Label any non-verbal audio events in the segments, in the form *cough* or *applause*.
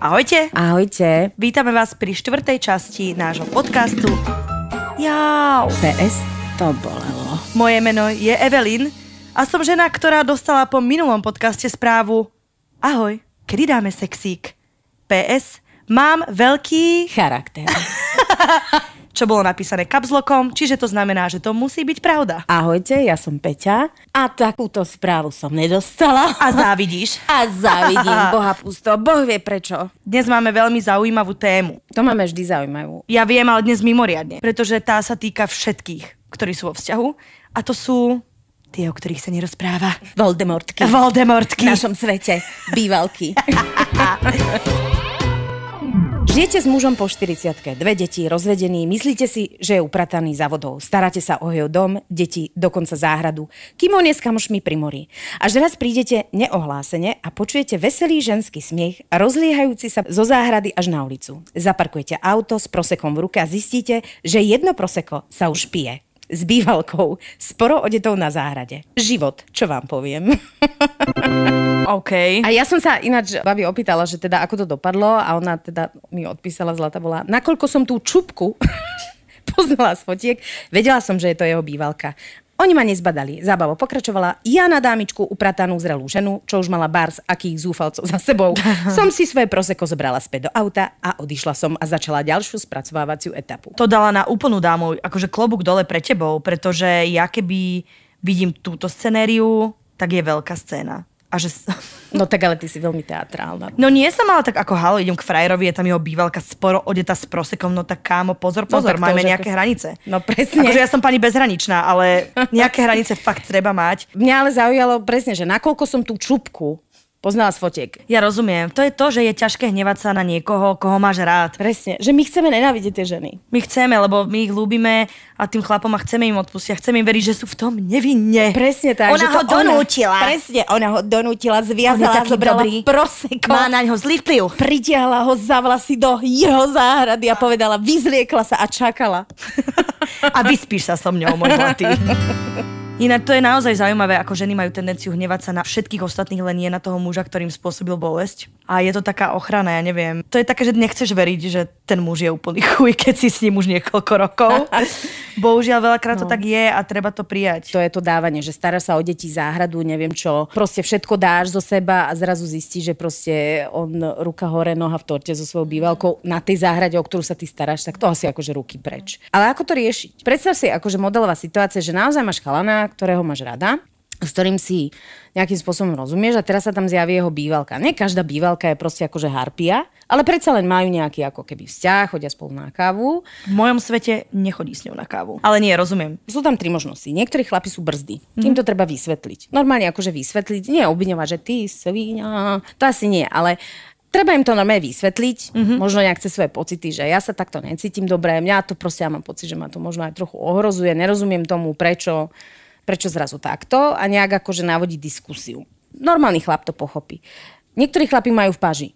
Ahojte. Ahojte. Vítame vás pri štvrtej časti nášho podcastu. Jau. PS to bolelo. Moje meno je Evelyn a som žena, ktorá dostala po minulom podcaste správu Ahoj, kedy dáme sexík? PS, mám veľký... Charakter. *laughs* čo bolo napísané kapzlokom, čiže to znamená, že to musí byť pravda. Ahojte, ja som Peťa a takúto správu som nedostala. A závidíš. A závidím, *laughs* boha pusto, boh vie prečo. Dnes máme veľmi zaujímavú tému. To máme vždy zaujímavú. Ja viem, ale dnes mimoriadne, pretože tá sa týka všetkých, ktorí sú vo vzťahu a to sú tie, o ktorých sa nerozpráva. Voldemortky. Voldemortky. V našom svete. Bývalky. *laughs* Žijete s mužom po 40 dve deti, rozvedení, myslíte si, že je uprataný za vodou. Staráte sa o jeho dom, deti, dokonca záhradu. Kým on je s kamošmi pri mori. Až raz prídete neohlásene a počujete veselý ženský smiech, rozliehajúci sa zo záhrady až na ulicu. Zaparkujete auto s prosekom v ruke a zistíte, že jedno proseko sa už pije s bývalkou, sporo odetou na záhrade. Život, čo vám poviem. *laughs* OK. A ja som sa ináč babi opýtala, že teda ako to dopadlo a ona teda mi odpísala, Zlata bola, nakoľko som tú čupku *laughs* poznala z fotiek, vedela som, že je to jeho bývalka. Oni ma nezbadali. Zábava pokračovala. Ja na dámičku upratanú zrelú ženu, čo už mala bars akých zúfalcov za sebou, *laughs* som si svoje proseko zobrala späť do auta a odišla som a začala ďalšiu spracovávaciu etapu. To dala na úplnú dámu, akože klobúk dole pre tebou, pretože ja keby vidím túto scenériu, tak je veľká scéna. A že... *laughs* No tak ale ty si veľmi teatrálna. No nie som ale tak ako halo, idem k frajerovi, je tam jeho bývalka sporo odeta s prosekom, no tak kámo, pozor, no pozor, no, máme nejaké ako... hranice. No presne. Akože ja som pani bezhraničná, ale nejaké hranice fakt treba mať. Mňa ale zaujalo presne, že nakoľko som tú čupku poznala z fotiek. Ja rozumiem. To je to, že je ťažké hnevať sa na niekoho, koho máš rád. Presne, že my chceme nenávidieť tie ženy. My chceme, lebo my ich ľúbime a tým chlapom a chceme im odpustiť. Chceme im veriť, že sú v tom nevinne. Presne tak. Ona že ho donútila. Ona, presne, ona ho donútila, zviazala, zobrala dobrý. proseko. Má na ňo zlý vplyv. Pritiahla ho za vlasy do jeho záhrady a povedala, vyzliekla sa a čakala. *laughs* a vyspíš sa so mnou, môj *laughs* Inak to je naozaj zaujímavé, ako ženy majú tendenciu hnevať sa na všetkých ostatných, len nie na toho muža, ktorým spôsobil bolesť a je to taká ochrana, ja neviem. To je také, že nechceš veriť, že ten muž je úplný chuj, keď si s ním už niekoľko rokov. *laughs* Bohužiaľ, veľakrát no. to tak je a treba to prijať. To je to dávanie, že stará sa o deti, záhradu, neviem čo. Proste všetko dáš zo seba a zrazu zistíš, že proste on ruka hore, noha v torte so svojou bývalkou na tej záhrade, o ktorú sa ty staráš, tak to asi akože ruky preč. Ale ako to riešiť? Predstav si akože modelová situácia, že naozaj máš chalana, ktorého máš rada s ktorým si nejakým spôsobom rozumieš a teraz sa tam zjaví jeho bývalka. Nie každá bývalka je proste akože harpia, ale predsa len majú nejaký ako keby vzťah, chodia spolu na kávu. V mojom svete nechodí s ňou na kávu. Ale nie, rozumiem. Sú tam tri možnosti. Niektorí chlapi sú brzdy. Mm-hmm. Tým to mhm. treba vysvetliť. Normálne akože vysvetliť, nie obviňovať, že ty svíňa, to asi nie, ale treba im to normálne vysvetliť, mm-hmm. možno nejak cez svoje pocity, že ja sa takto necítim dobre, mňa to proste, ja mám pocit, že ma to možno aj trochu ohrozuje, nerozumiem tomu, prečo prečo zrazu takto a nejak akože navodí diskusiu. Normálny chlap to pochopí. Niektorí chlapi majú v paži.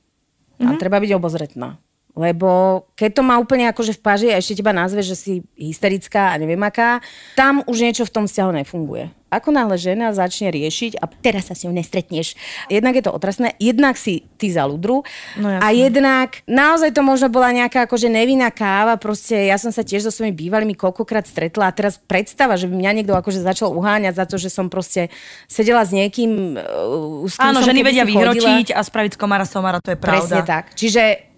Mm-hmm. A treba byť obozretná. Lebo keď to má úplne akože v paži a ešte teba nazve, že si hysterická a neviem aká, tam už niečo v tom vzťahu nefunguje. Ako náhle žena začne riešiť a teraz sa s ňou nestretneš. Jednak je to otrasné, jednak si ty za ľudru no, a jednak naozaj to možno bola nejaká akože nevinná káva, proste ja som sa tiež so svojimi bývalými koľkokrát stretla a teraz predstava, že by mňa niekto akože začal uháňať za to, že som proste sedela s niekým, e, s Áno, som, ženy vedia vyhročiť a spraviť z komára somara, to je pravda. Presne tak. Čiže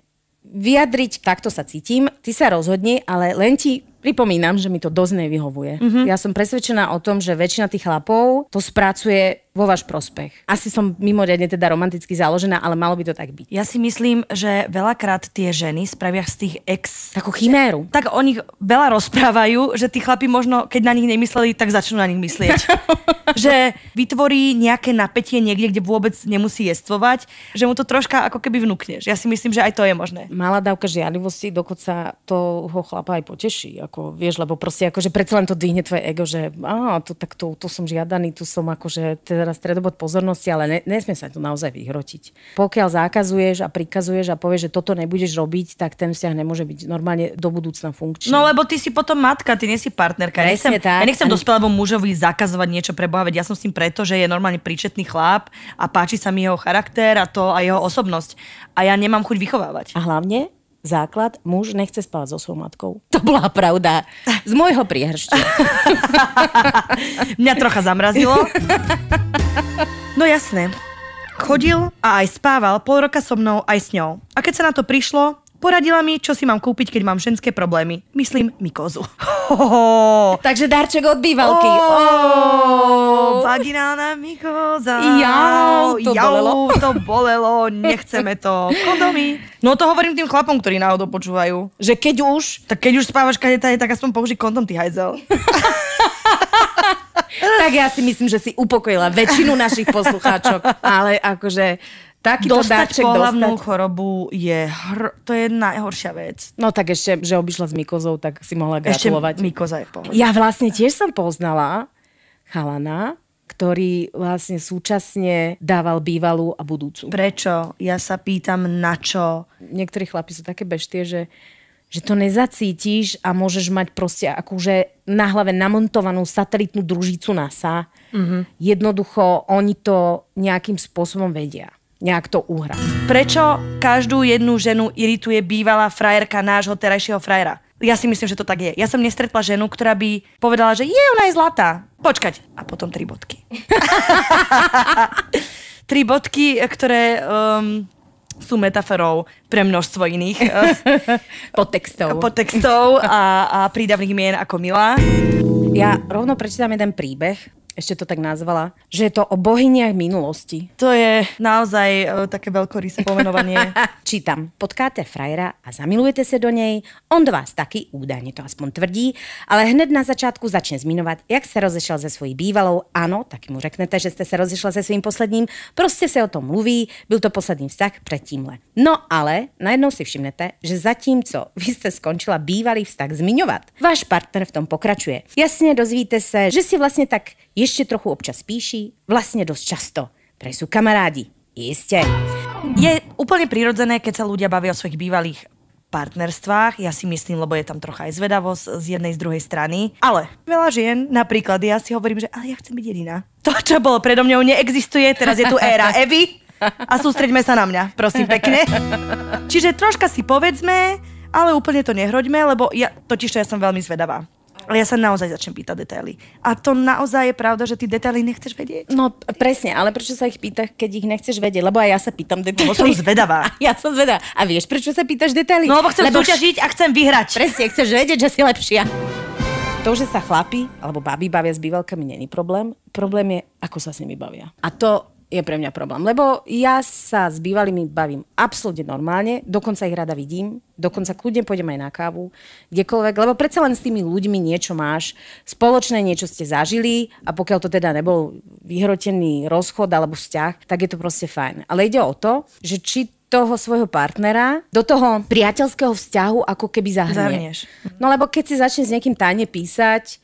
vyjadriť, takto sa cítim, ty sa rozhodni, ale len ti pripomínam, že mi to dosť nevyhovuje. Mm-hmm. Ja som presvedčená o tom, že väčšina tých chlapov to spracuje vo váš prospech. Asi som mimoriadne teda romanticky založená, ale malo by to tak byť. Ja si myslím, že veľakrát tie ženy spravia z tých ex... Takú chiméru. Tak o nich veľa rozprávajú, že tí chlapi možno, keď na nich nemysleli, tak začnú na nich myslieť. *laughs* *laughs* že vytvorí nejaké napätie niekde, kde vôbec nemusí jestvovať, že mu to troška ako keby vnúkneš. Ja si myslím, že aj to je možné. Malá dávka žiadlivosti, dokonca to ho chlapa aj poteší, ako vieš, lebo proste že akože predsa len to dvihne tvoje ego, že á, to, tak to, to som žiadaný, tu som akože teraz stredobod pozornosti, ale ne, nesmie sa to naozaj vyhrotiť. Pokiaľ zákazuješ a prikazuješ a povieš, že toto nebudeš robiť, tak ten vzťah nemôže byť normálne do budúcna funkčný. No lebo ty si potom matka, ty nie si partnerka. ja nechcem, tak. ja nechcem dospelého mužovi zakazovať niečo pre Boha veď ja som s ním preto, že je normálne príčetný chlap a páči sa mi jeho charakter a to a jeho osobnosť. A ja nemám chuť vychovávať. A hlavne základ, muž nechce spávať so svojou matkou. To bola pravda. Z môjho priehršťa. *laughs* Mňa trocha zamrazilo. No jasné. Chodil a aj spával pol roka so mnou aj s ňou. A keď sa na to prišlo, Poradila mi, čo si mám kúpiť, keď mám ženské problémy. Myslím, mikozu. *laughs* Takže darček od bývalky. Oh. Oh. Vaginálna mikoza. Ja, to bolelo. to bolelo. Nechceme to. Kondomy. No to hovorím tým chlapom, ktorí náhodou počúvajú. Že keď už... Tak keď už spávaš kadeta, tak aspoň použi kondom, ty hajzel. *laughs* tak ja si myslím, že si upokojila väčšinu našich poslucháčok. Ale akože taký dostať pohľavnú dostať. chorobu je, hr... to je najhoršia vec. No tak ešte, že obišla s Mikozou, tak si mohla gratulovať. Ešte Mikoza je pohľad. Ja vlastne tiež som poznala chalana, ktorý vlastne súčasne dával bývalú a budúcu. Prečo? Ja sa pýtam, na čo? Niektorí chlapi sú také beštie, že že to nezacítiš a môžeš mať proste akúže na hlave namontovanú satelitnú družicu NASA. Mm-hmm. Jednoducho oni to nejakým spôsobom vedia nejak to uhrať. Prečo každú jednu ženu irituje bývalá frajerka nášho terajšieho frajera? Ja si myslím, že to tak je. Ja som nestretla ženu, ktorá by povedala, že je, ona je zlatá. Počkať. A potom tri bodky. *laughs* tri bodky, ktoré um, sú metaforou pre množstvo iných. Uh, *laughs* Podtextov. Podtextov a, a prídavných mien ako milá. Ja rovno prečítam jeden príbeh, ešte to tak nazvala, že je to o bohyniach minulosti. To je naozaj e, také veľkorysé pomenovanie. *laughs* Čítam. Potkáte frajera a zamilujete sa do nej, on do vás taky, údajne to aspoň tvrdí, ale hned na začátku začne zmiňovat, jak se rozešel se svojí bývalou. Ano, tak mu řeknete, že jste se rozešla se svým posledním, prostě se o tom mluví, byl to poslední vztah před tímhle. No ale najednou si všimnete, že zatímco vy jste skončila bývalý vztah zmiňovat, váš partner v tom pokračuje. Jasně dozvíte se, že si vlastně tak ještě trochu občas píší, vlastně dost často, pre sú kamarádi. Iste. Je úplne prirodzené, keď sa ľudia bavia o svojich bývalých partnerstvách. Ja si myslím, lebo je tam trocha aj zvedavosť z jednej, z druhej strany. Ale veľa žien, napríklad ja si hovorím, že ale ja chcem byť jediná. *laughs* To, čo bolo predo mňou, neexistuje. Teraz je tu éra *laughs* Evy a sústreďme sa na mňa, prosím pekne. Čiže troška si povedzme, ale úplne to nehroďme, lebo ja, totiž to ja som veľmi zvedavá. Ale ja sa naozaj začnem pýtať detaily. A to naozaj je pravda, že ty detaily nechceš vedieť? No presne, ale prečo sa ich pýtaš, keď ich nechceš vedieť? Lebo aj ja sa pýtam detaily. Lebo som zvedavá. *laughs* ja som zvedavá. A vieš, prečo sa pýtaš detaily? No lebo chcem lebo súťažiť a chcem vyhrať. Presne, chceš vedieť, že si lepšia. To, že sa chlapi alebo baby bavia s bývalkami, není problém. Problém je, ako sa s nimi bavia. A to je pre mňa problém. Lebo ja sa s bývalými bavím absolútne normálne, dokonca ich rada vidím, dokonca kľudne pôjdem aj na kávu, kdekoľvek, lebo predsa len s tými ľuďmi niečo máš, spoločné niečo ste zažili a pokiaľ to teda nebol vyhrotený rozchod alebo vzťah, tak je to proste fajn. Ale ide o to, že či toho svojho partnera do toho priateľského vzťahu ako keby zahrnieš. No lebo keď si začne s niekým tajne písať,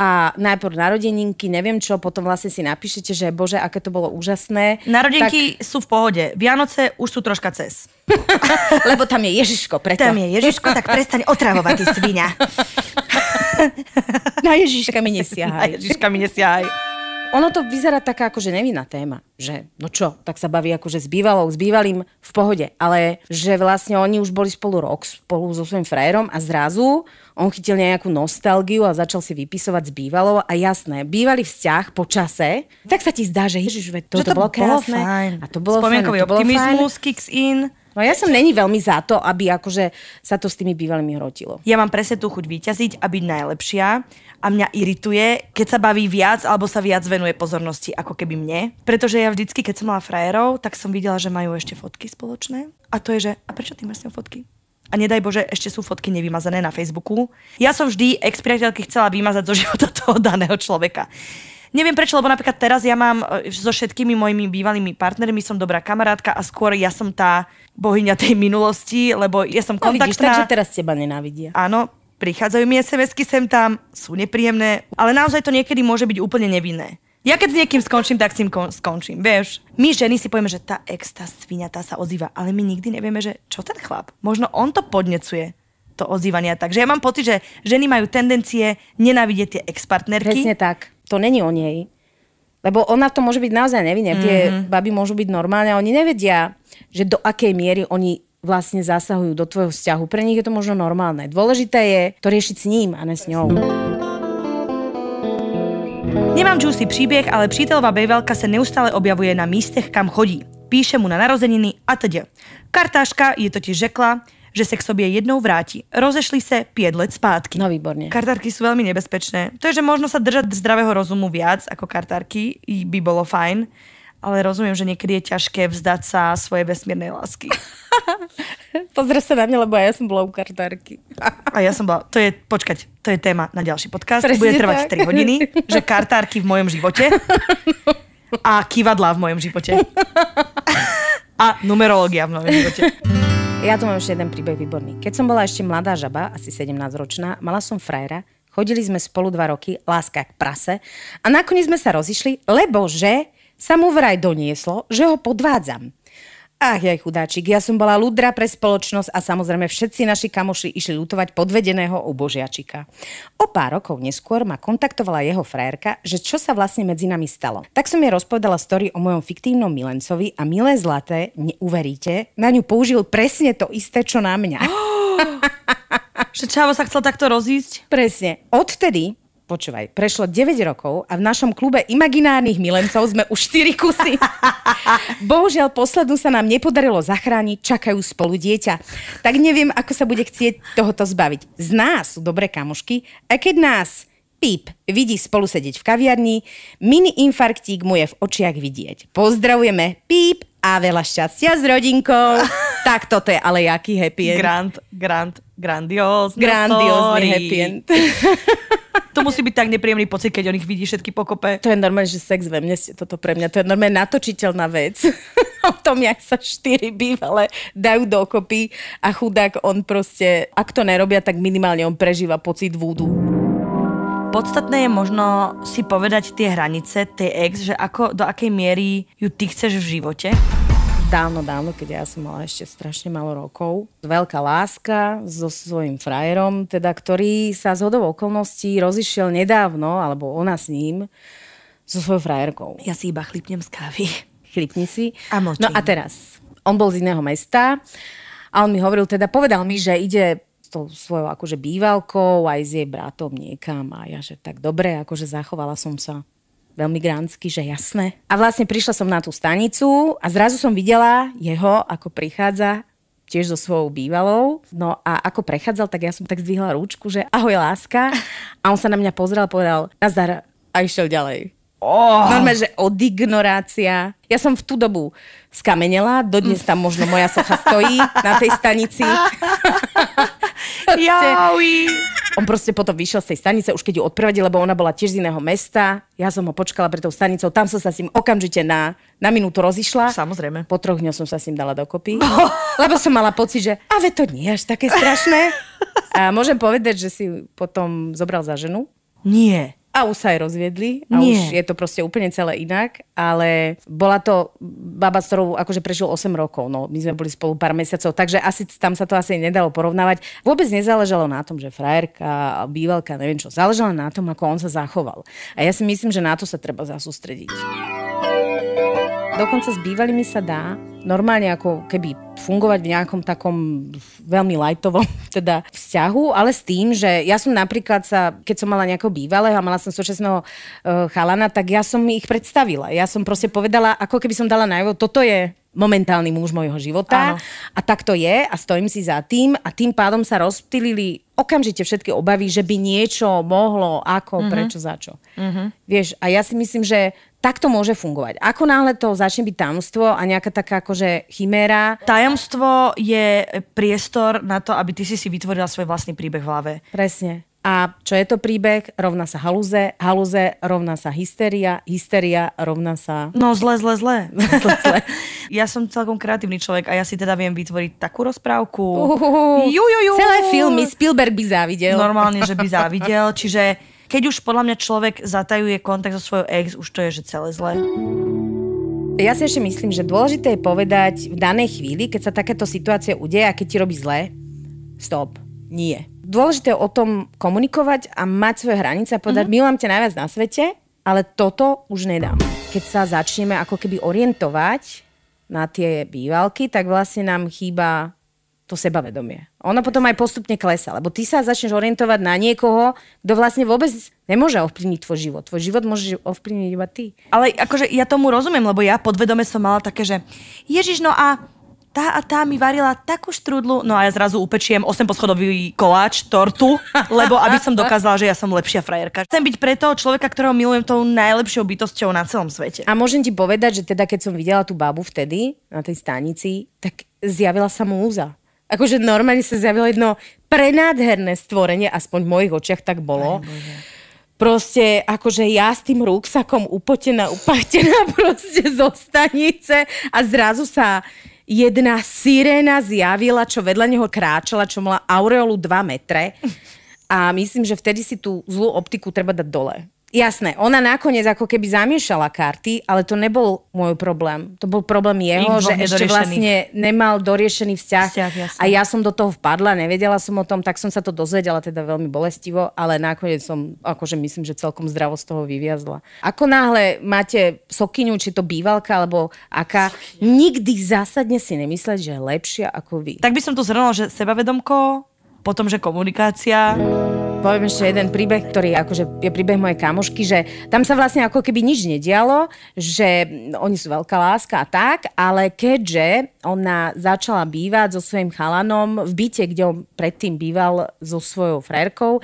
a najprv narodeninky, neviem čo, potom vlastne si napíšete, že bože, aké to bolo úžasné. Narodeninky tak... sú v pohode. Vianoce už sú troška cez. *laughs* Lebo tam je Ježiško, preto. Tam je Ježiško, tak prestaň otravovať, ty svinia. *laughs* Na Ježiška mi nesiahaj. Na Ježiška mi nesiahaj ono to vyzerá taká akože nevinná téma, že no čo, tak sa baví akože s bývalou, s bývalým v pohode, ale že vlastne oni už boli spolu rok spolu so svojím frajerom a zrazu on chytil nejakú nostalgiu a začal si vypisovať s bývalou a jasné, bývalý vzťah po čase, tak sa ti zdá, že ježiš, to, že to, to bolo krásne. Bolo fajn. A to bolo Spomienkový fajn, to bolo optimizmus fajn. kicks in. No ja som není veľmi za to, aby akože sa to s tými bývalými hrotilo. Ja mám presne tú chuť vyťaziť a byť najlepšia a mňa irituje, keď sa baví viac alebo sa viac venuje pozornosti ako keby mne. Pretože ja vždycky, keď som mala frajerov, tak som videla, že majú ešte fotky spoločné. A to je, že a prečo ty máš s fotky? A nedaj Bože, ešte sú fotky nevymazané na Facebooku. Ja som vždy ex priateľky chcela vymazať zo *laughs* života toho daného človeka. Neviem prečo, lebo napríklad teraz ja mám e, so všetkými mojimi bývalými partnermi som dobrá kamarátka a skôr ja som tá bohyňa tej minulosti, lebo ja som kontaktná. No vidíš, takže teraz teba nenávidia. Áno, prichádzajú mi sms sem tam, sú nepríjemné, ale naozaj to niekedy môže byť úplne nevinné. Ja keď s niekým skončím, tak s ním kon- skončím, vieš. My ženy si povieme, že tá ex, tá svinia, tá sa ozýva, ale my nikdy nevieme, že čo ten chlap. Možno on to podnecuje to ozývania. Takže ja mám pocit, že ženy majú tendencie nenávidieť tie ex-partnerky. Presne tak. To není o nej. Lebo ona v tom môže byť naozaj nevinná. Mm-hmm. Tie mhm. baby môžu byť normálne a oni nevedia, že do akej miery oni vlastne zasahujú do tvojho vzťahu. Pre nich je to možno normálne. Dôležité je to riešiť s ním a ne s ňou. Nemám juicy příběh, ale přítelová bejvelka se neustále objavuje na místech, kam chodí. Píše mu na narozeniny a teď. Kartáška je totiž řekla, že se k sobě jednou vrátí. Rozešli se pět let zpátky. No výborně. Kartárky sú veľmi nebezpečné. To je, že možno sa držet zdravého rozumu viac ako kartárky, by bylo fajn, ale rozumiem, že niekedy je ťažké vzdať sa svojej vesmírnej lásky. *laughs* Pozri sa na mňa, lebo ja som bola u kartárky. A ja som bola, to je, počkať, to je téma na ďalší podcast. Presne Bude trvať tak. 3 hodiny, že kartárky v mojom živote a kývadla v mojom živote. *laughs* A numerológia v mojom živote. Ja tu mám ešte jeden príbeh výborný. Keď som bola ešte mladá žaba, asi 17-ročná, mala som frajera, chodili sme spolu dva roky, láska k prase a nakoniec sme sa rozišli, lebo že sa mu vraj donieslo, že ho podvádzam. Ach, jaj chudáčik, ja som bola ľudra pre spoločnosť a samozrejme všetci naši kamoši išli lutovať podvedeného ubožiačika. O pár rokov neskôr ma kontaktovala jeho frajerka, že čo sa vlastne medzi nami stalo. Tak som jej rozpovedala story o mojom fiktívnom milencovi a milé zlaté, neuveríte, na ňu použil presne to isté, čo na mňa. Oh! *gasps* Že Čavo sa chcel takto rozísť? Presne. Odtedy Počúvaj, prešlo 9 rokov a v našom klube imaginárnych milencov sme už 4 kusy. *laughs* Bohužiaľ, poslednú sa nám nepodarilo zachrániť, čakajú spolu dieťa. Tak neviem, ako sa bude chcieť tohoto zbaviť. Z nás sú dobré kamušky a keď nás Píp vidí spolu sedieť v kaviarni, mini infarktík mu je v očiach vidieť. Pozdravujeme Píp a veľa šťastia s rodinkou. *laughs* tak toto je ale jaký happy end. Grand, grand, grandiózny Grandiózny happy end. *laughs* to musí byť tak nepríjemný pocit, keď on ich vidí všetky pokope. To je normálne, že sex ve mne, toto pre mňa, to je normálne natočiteľná vec. *laughs* o tom, jak sa štyri bývalé dajú dokopy a chudák on proste, ak to nerobia, tak minimálne on prežíva pocit vúdu. Podstatné je možno si povedať tie hranice tie ex, že ako, do akej miery ju ty chceš v živote dávno, dávno, keď ja som mala ešte strašne malo rokov. Veľká láska so svojím frajerom, teda ktorý sa z hodov okolností rozišiel nedávno, alebo ona s ním, so svojou frajerkou. Ja si iba chlipnem z kávy. Chlipni si. A močím. No a teraz, on bol z iného mesta a on mi hovoril, teda povedal mi, že ide tou svojou akože bývalkou aj s jej bratom niekam a ja, že tak dobre, akože zachovala som sa veľmi gránsky, že jasné. A vlastne prišla som na tú stanicu a zrazu som videla jeho, ako prichádza tiež so svojou bývalou. No a ako prechádzal, tak ja som tak zdvihla rúčku, že ahoj láska. A on sa na mňa pozrel, a povedal nazdar a išiel ďalej. Oh. Normálne, že od ignorácia. Ja som v tú dobu skamenela, dodnes tam možno moja socha stojí na tej stanici. Jaui. On proste potom vyšiel z tej stanice, už keď ju odprevadil, lebo ona bola tiež z iného mesta. Ja som ho počkala pred tou stanicou, tam som sa s ním okamžite na, na minútu rozišla. Samozrejme. Po troch dňoch som sa s ním dala dokopy, *laughs* lebo som mala pocit, že a to nie je až také strašné. A môžem povedať, že si potom zobral za ženu? Nie a už sa aj rozviedli a Nie. už je to proste úplne celé inak, ale bola to baba, s ktorou akože prežil 8 rokov, no my sme boli spolu pár mesiacov, takže asi tam sa to asi nedalo porovnávať. Vôbec nezáležalo na tom, že frajerka, bývalka, neviem čo, záležalo na tom, ako on sa zachoval. A ja si myslím, že na to sa treba zasústrediť. Dokonca s bývalými sa dá normálne ako keby fungovať v nejakom takom veľmi lajtovom *laughs* teda vzťahu, ale s tým, že ja som napríklad sa, keď som mala nejakého bývalého a mala som súčasného eh, chalana, tak ja som ich predstavila. Ja som proste povedala, ako keby som dala najvo, toto je momentálny muž mojho života. Áno. A tak to je a stojím si za tým a tým pádom sa rozptýlili okamžite všetky obavy, že by niečo mohlo, ako, mm-hmm. prečo, za čo. Mm-hmm. Vieš, a ja si myslím, že takto môže fungovať. Ako náhle to začne byť tajomstvo a nejaká taká akože chiméra. Tajomstvo je priestor na to, aby ty si si vytvorila svoj vlastný príbeh v hlave. Presne. A čo je to príbeh? Rovná sa haluze, haluze rovná sa hysteria, hysteria rovná sa... No zle, zle, zle. *laughs* zle, zle. *laughs* ja som celkom kreatívny človek a ja si teda viem vytvoriť takú rozprávku. Ju, ju, ju. Celé filmy Spielberg by závidel. Normálne, že by *laughs* závidel. Čiže keď už podľa mňa človek zatajuje kontakt so svojou ex, už to je, že celé zle. Ja si ešte myslím, že dôležité je povedať v danej chvíli, keď sa takéto situácie udeje a keď ti robí zle, stop, nie dôležité o tom komunikovať a mať svoje hranice a povedať, mm-hmm. milujem ťa najviac na svete, ale toto už nedám. Keď sa začneme ako keby orientovať na tie bývalky, tak vlastne nám chýba to sebavedomie. Ono potom aj postupne klesa, lebo ty sa začneš orientovať na niekoho, kto vlastne vôbec nemôže ovplyvniť tvoj život. Tvoj život môže ovplyvniť iba ty. Ale akože ja tomu rozumiem, lebo ja podvedome som mala také, že Ježiš, no a tá a tá mi varila takú štrúdlu, no a ja zrazu upečiem 8 poschodový koláč, tortu, lebo aby som dokázala, že ja som lepšia frajerka. Chcem byť preto človeka, ktorého milujem tou najlepšou bytosťou na celom svete. A môžem ti povedať, že teda keď som videla tú babu vtedy na tej stanici, tak zjavila sa múza. Akože normálne sa zjavilo jedno prenádherné stvorenie, aspoň v mojich očiach tak bolo. Aj, proste akože ja s tým rúksakom upotená, upatená *laughs* proste zo stanice a zrazu sa jedna sirena zjavila, čo vedľa neho kráčala, čo mala aureolu 2 metre. A myslím, že vtedy si tú zlú optiku treba dať dole. Jasné, ona nakoniec ako keby zamiešala karty, ale to nebol môj problém. To bol problém jeho, že ešte vlastne nemal doriešený vzťah. vzťah a ja som do toho vpadla, nevedela som o tom, tak som sa to dozvedela teda veľmi bolestivo, ale nakoniec som akože myslím, že celkom zdravo z toho vyviazla. Ako náhle máte sokyňu, či to bývalka alebo aká, nikdy zásadne si nemysleť, že je lepšia ako vy. Tak by som to zhrnula, že sebavedomko, potom, že komunikácia, Poviem ešte jeden príbeh, ktorý akože je príbeh mojej kamošky, že tam sa vlastne ako keby nič nedialo, že oni sú veľká láska a tak, ale keďže ona začala bývať so svojím chalanom v byte, kde on predtým býval so svojou frérkou,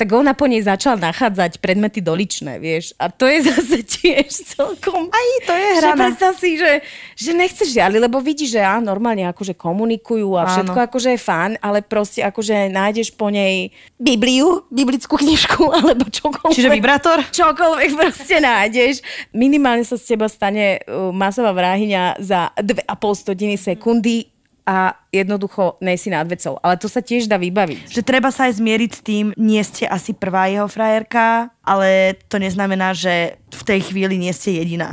tak ona po nej začala nachádzať predmety doličné, vieš. A to je *laughs* zase tiež celkom... Aj to je hra. Že si, že, že nechceš žiali, lebo vidíš, že á, normálne akože komunikujú a všetko Áno. akože je fán, ale proste akože nájdeš po nej Bibliu, biblickú knižku *laughs* alebo čokoľvek. Čiže vibrátor? Čokoľvek proste nájdeš. Minimálne sa z teba stane uh, masová vrahyňa za 2,5 stodiny sekundy a jednoducho nejsi nad vecou. Ale to sa tiež dá vybaviť. Že treba sa aj zmieriť s tým, nie ste asi prvá jeho frajerka, ale to neznamená, že v tej chvíli nie ste jediná.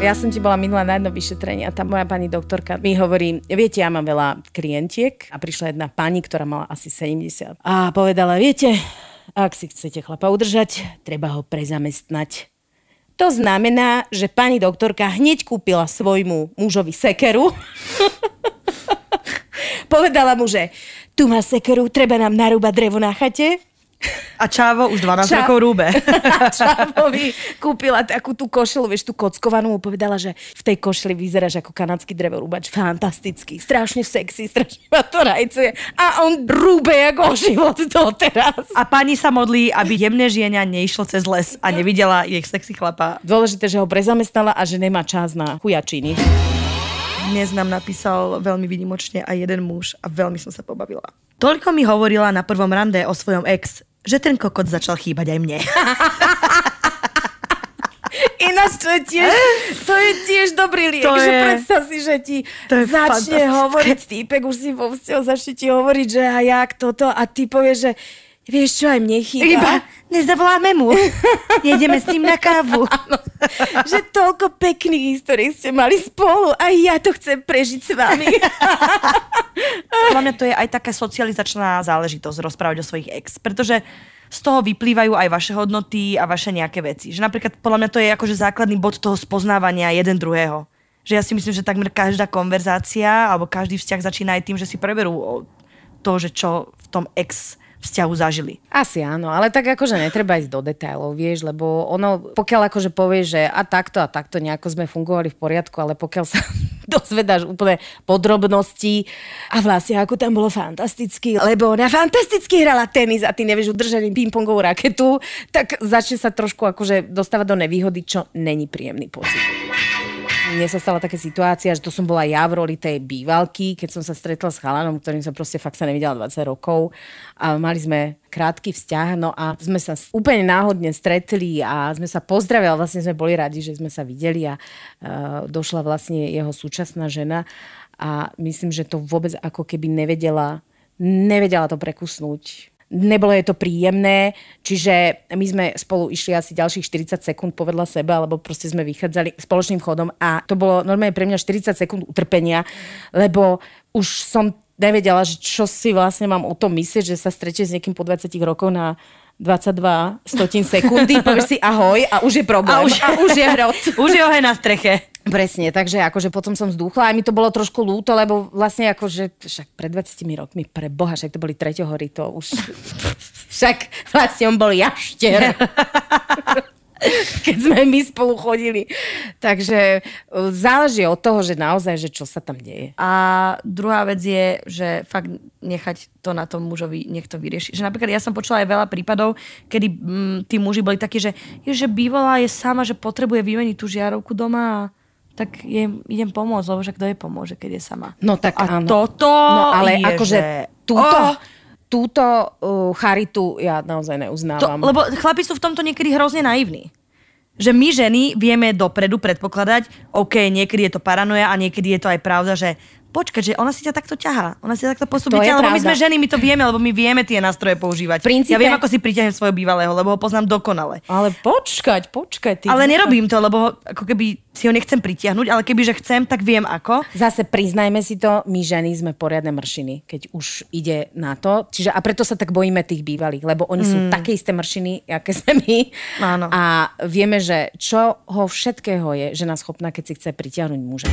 Ja som ti bola minulá na jedno vyšetrenie a tá moja pani doktorka mi hovorí, viete, ja mám veľa klientiek a prišla jedna pani, ktorá mala asi 70 a povedala, viete, ak si chcete chlapa udržať, treba ho prezamestnať. To znamená, že pani doktorka hneď kúpila svojmu mužovi sekeru. *laughs* povedala mu, že tu má sekeru, treba nám narúbať drevo na chate a Čávo už 12 Ča... rokov rúbe. *laughs* Čávovi kúpila takú tú košelu, vieš, tú kockovanú, povedala, že v tej košeli vyzeráš ako kanadský drevorúbač. Fantastický, strašne sexy, strašne ma to rajcuje. A on rúbe ako o život doteraz. A pani sa modlí, aby jemné žienia neišlo cez les a nevidela ich sexy chlapa. Dôležité, že ho prezamestnala a že nemá čas na chujačiny. Dnes nám napísal veľmi vynimočne aj jeden muž a veľmi som sa pobavila. Toľko mi hovorila na prvom rande o svojom ex, že ten kokot začal chýbať aj mne. *laughs* Ináč to je tiež, to je tiež dobrý liek, to že je, predstav si, že ti to je začne hovoriť týpek, už si vo vzťahu začne ti hovoriť, že a jak toto a ty povieš, že Vieš čo, aj mne chýba. Iba nezavoláme mu. *laughs* Jedeme s ním na kávu. *laughs* Že toľko pekných histórií ste mali spolu a ja to chcem prežiť s vami. *laughs* Podľa mňa to je aj taká socializačná záležitosť rozprávať o svojich ex, pretože z toho vyplývajú aj vaše hodnoty a vaše nejaké veci. Že napríklad podľa mňa to je akože základný bod toho spoznávania jeden druhého. Že ja si myslím, že takmer každá konverzácia alebo každý vzťah začína aj tým, že si preberú to, že čo v tom ex vzťahu zažili. Asi áno, ale tak akože netreba ísť do detailov, vieš, lebo ono, pokiaľ akože povieš, že a takto a takto nejako sme fungovali v poriadku, ale pokiaľ sa *laughs* dozvedáš úplne podrobnosti a vlastne ako tam bolo fantasticky, lebo ona fantasticky hrala tenis a ty nevieš udržať pingpongovú raketu, tak začne sa trošku akože dostávať do nevýhody, čo není príjemný pocit mne sa stala taká situácia, že to som bola ja v roli tej bývalky, keď som sa stretla s chalanom, ktorým som proste fakt sa nevidela 20 rokov a mali sme krátky vzťah, no a sme sa úplne náhodne stretli a sme sa pozdravili, vlastne sme boli radi, že sme sa videli a uh, došla vlastne jeho súčasná žena a myslím, že to vôbec ako keby nevedela nevedela to prekusnúť Nebolo je to príjemné, čiže my sme spolu išli asi ďalších 40 sekúnd povedla seba, alebo proste sme vychádzali spoločným chodom a to bolo normálne pre mňa 40 sekúnd utrpenia, lebo už som nevedela, že čo si vlastne mám o tom myslieť, že sa stretie s niekým po 20 rokoch na 22 stotín sekundy, povieš si ahoj a už je problém. A už, a už je hrot. *laughs* už je oheň na streche. Presne, takže akože potom som vzduchla a mi to bolo trošku lúto, lebo vlastne akože však pred 20 rokmi, pre boha, však to boli treťohory, to už... *laughs* Však vlastne on bol jašter. *laughs* *laughs* keď sme my spolu chodili. Takže e, záleží od toho, že naozaj, že čo sa tam deje. A druhá vec je, že fakt nechať to na tom mužovi niekto vyrieši. Že napríklad ja som počula aj veľa prípadov, kedy m, mm, tí muži boli takí, že, že bývalá je sama, že potrebuje vymeniť tú žiarovku doma a tak je, idem pomôcť, lebo však kto je pomôže, keď je sama. No tak a áno. toto no, ale je, akože túto... Oh túto uh, charitu ja naozaj neuznávam. To, lebo chlapi sú v tomto niekedy hrozne naivní. Že my ženy vieme dopredu predpokladať, OK, niekedy je to paranoja a niekedy je to aj pravda, že počkať, že ona si ťa takto ťahá, ona si ťa takto posúbi, ťahá, lebo my sme ženy, my to vieme, lebo my vieme tie nástroje používať. Princípe... Ja viem, ako si priťahnem svojho bývalého, lebo ho poznám dokonale. Ale počkať, počkať. Ty ale nerobím to, lebo ako keby si ho nechcem pritiahnuť, ale keby že chcem, tak viem ako. Zase priznajme si to, my ženy sme poriadne mršiny, keď už ide na to. Čiže a preto sa tak bojíme tých bývalých, lebo oni mm. sú také isté mršiny, aké sme my. Áno. A vieme, že čo ho všetkého je žena schopná, keď si chce pritiahnuť muža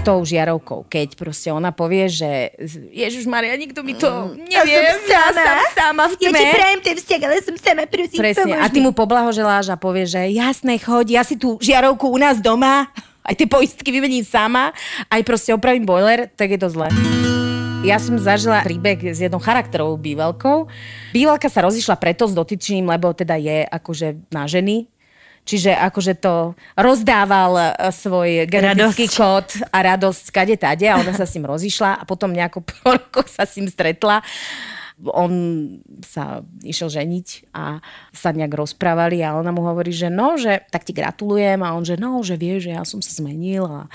tou žiarovkou, keď proste ona povie, že Ježiš Maria, nikto mi to mm, nevie, ja som sama, ja som sama v tme. Ja ti prajem ten vzťah, ale som sama, prosím, Presne, a ty mu poblahoželáš a povie, že jasné, choď, ja si tú žiarovku u nás doma, aj tie poistky vymením sama, aj proste opravím boiler, tak je to zle. Ja som zažila príbeh s jednou charakterovou bývalkou. Bývalka sa rozišla preto s dotyčným, lebo teda je akože na ženy Čiže akože to rozdával e, svoj genetický radosť. kód a radosť kade tade a ona sa s ním rozišla a potom nejako *laughs* po sa s ním stretla on sa išiel ženiť a sa nejak rozprávali a ona mu hovorí, že no, že tak ti gratulujem a on, že no, že vie, že ja som sa zmenil a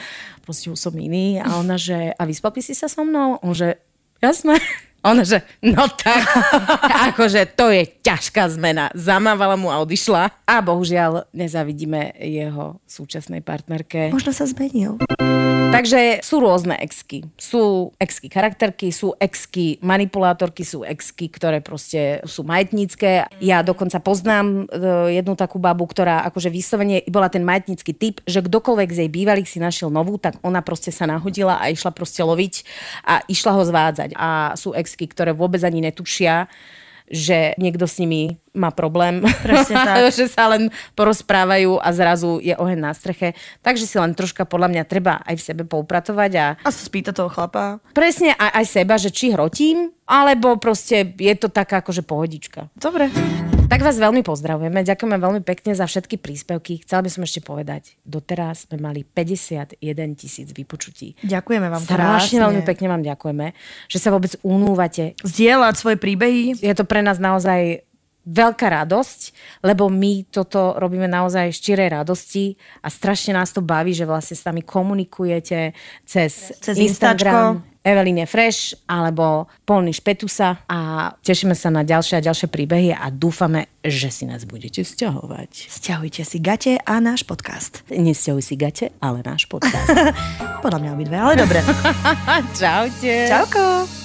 proste už som iný a ona, že a vyspal si sa so mnou? On, že jasné. Ona, že no tak, *laughs* akože to je ťažká zmena. Zamávala mu a odišla. A bohužiaľ nezavidíme jeho súčasnej partnerke. Možno sa zmenil. Takže sú rôzne exky. Sú exky charakterky, sú exky manipulátorky, sú exky, ktoré proste sú majetnícke. Ja dokonca poznám e, jednu takú babu, ktorá akože vyslovene bola ten majetnícky typ, že kdokoľvek z jej bývalých si našiel novú, tak ona proste sa nahodila a išla proste loviť a išla ho zvádzať. A sú exky, ktoré vôbec ani netušia, že niekto s nimi má problém, *laughs* že sa len porozprávajú a zrazu je oheň na streche. Takže si len troška podľa mňa treba aj v sebe poupratovať. A, a sa spýta toho chlapa. Presne aj, aj seba, že či hrotím, alebo proste je to taká akože pohodička. Dobre. Tak vás veľmi pozdravujeme, ďakujeme veľmi pekne za všetky príspevky. Chcela by som ešte povedať, doteraz sme mali 51 tisíc vypočutí. Ďakujeme vám Strašne krásne. veľmi pekne vám ďakujeme, že sa vôbec unúvate. Zdieľať svoje príbehy. Je to pre nás naozaj veľká radosť, lebo my toto robíme naozaj z čirej radosti a strašne nás to baví, že vlastne s nami komunikujete cez, cez Instagram. Instačko. Eveline Fresh alebo Polný Špetusa a tešíme sa na ďalšie a ďalšie príbehy a dúfame, že si nás budete sťahovať. Sťahujte si gate a náš podcast. Nesťahuj si gate, ale náš podcast. *laughs* Podľa mňa obidve, ale dobre. *laughs* Čaute. Čauko.